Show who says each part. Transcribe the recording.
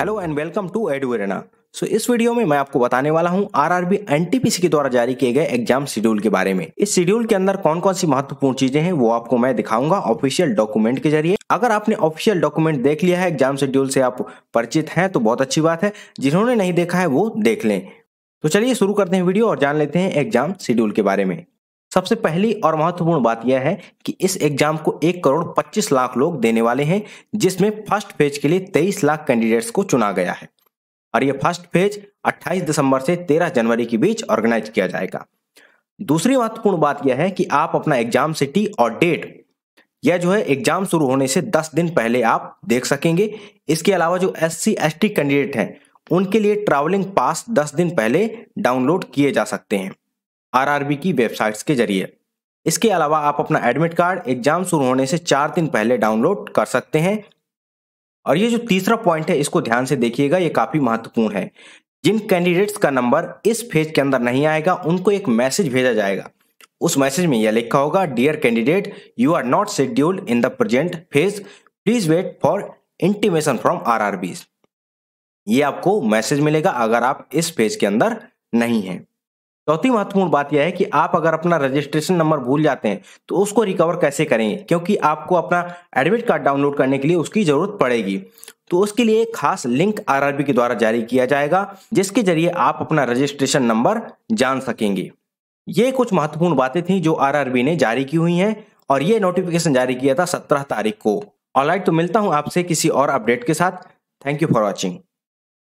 Speaker 1: hello and welcome to एडवेना so इस video में मैं आपको बताने वाला हूं आरआरबी एनटीपीसी के द्वारा जारी किए गए एग्जाम शेड्यूल के बारे में इस शेड्यूल के अंदर कौन कौन सी महत्वपूर्ण चीजें हैं वो आपको मैं दिखाऊंगा ऑफिशियल डॉक्यूमेंट के जरिए अगर आपने ऑफिशियल डॉक्यूमेंट देख लिया है एग्जाम शेड्यूल से आप परिचित हैं तो बहुत अच्छी बात है जिन्होंने नहीं देखा है वो देख लें तो चलिए शुरू करते हैं वीडियो और जान लेते हैं एग्जाम शेड्यूल के बारे में सबसे पहली और महत्वपूर्ण बात यह है कि इस एग्जाम को एक करोड़ पच्चीस लाख लोग देने वाले हैं जिसमें फर्स्ट फेज के लिए तेईस लाख कैंडिडेट्स को चुना गया है और यह फर्स्ट फेज 28 दिसंबर से 13 जनवरी के बीच ऑर्गेनाइज किया जाएगा दूसरी महत्वपूर्ण बात यह है कि आप अपना एग्जाम सिटी और डेट यह जो है एग्जाम शुरू होने से 10 दिन पहले आप देख सकेंगे इसके अलावा जो एस सी कैंडिडेट हैं उनके लिए ट्रैवलिंग पास 10 दिन पहले डाउनलोड किए जा सकते हैं आरआरबी की वेबसाइट्स के जरिए इसके अलावा आप अपना एडमिट कार्ड एग्जाम शुरू होने से चार दिन पहले डाउनलोड कर सकते हैं और ये जो तीसरा पॉइंट है इसको ध्यान से देखिएगा ये काफ़ी महत्वपूर्ण है जिन कैंडिडेट्स का नंबर इस फेज के अंदर नहीं आएगा उनको एक मैसेज भेजा जाएगा उस मैसेज में यह लिखा होगा dear candidate you are not scheduled in the present phase please wait for intimation from R ये आपको मैसेज मिलेगा अगर आप इस फेज के अंदर नहीं हैं चौथी महत्वपूर्ण बात यह है कि आप अगर अपना रजिस्ट्रेशन नंबर भूल जाते हैं तो उसको रिकवर कैसे करेंगे क्योंकि आपको अपना एडमिट कार्ड डाउनलोड करने के लिए उसकी जरूरत पड़ेगी तो उसके लिए एक खास लिंक आरआरबी के द्वारा जारी किया जाएगा जिसके जरिए आप अपना रजिस्ट्रेशन नंबर जान सकेंगे ये कुछ महत्वपूर्ण बातें थी जो आर ने जारी की हुई है और ये नोटिफिकेशन जारी किया था सत्रह तारीख को ऑलराइट तो मिलता हूँ आपसे किसी और अपडेट के साथ थैंक यू फॉर वॉचिंग